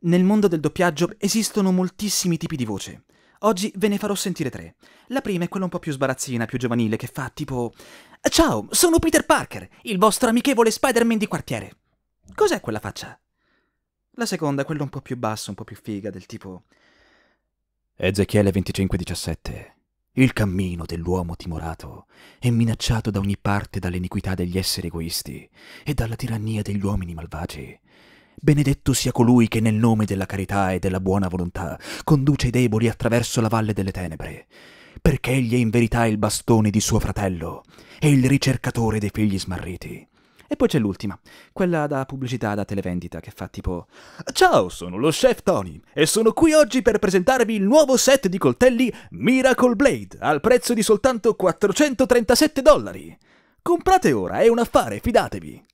Nel mondo del doppiaggio esistono moltissimi tipi di voce. Oggi ve ne farò sentire tre. La prima è quella un po' più sbarazzina, più giovanile, che fa tipo Ciao, sono Peter Parker, il vostro amichevole Spider-Man di quartiere. Cos'è quella faccia? La seconda è quella un po' più bassa, un po' più figa, del tipo Ezechiele 25:17 il cammino dell'uomo timorato è minacciato da ogni parte dall'iniquità degli esseri egoisti e dalla tirannia degli uomini malvagi. Benedetto sia colui che nel nome della carità e della buona volontà conduce i deboli attraverso la valle delle tenebre, perché egli è in verità il bastone di suo fratello e il ricercatore dei figli smarriti. E poi c'è l'ultima, quella da pubblicità da televendita che fa tipo Ciao, sono lo chef Tony e sono qui oggi per presentarvi il nuovo set di coltelli Miracle Blade al prezzo di soltanto 437 dollari. Comprate ora, è un affare, fidatevi.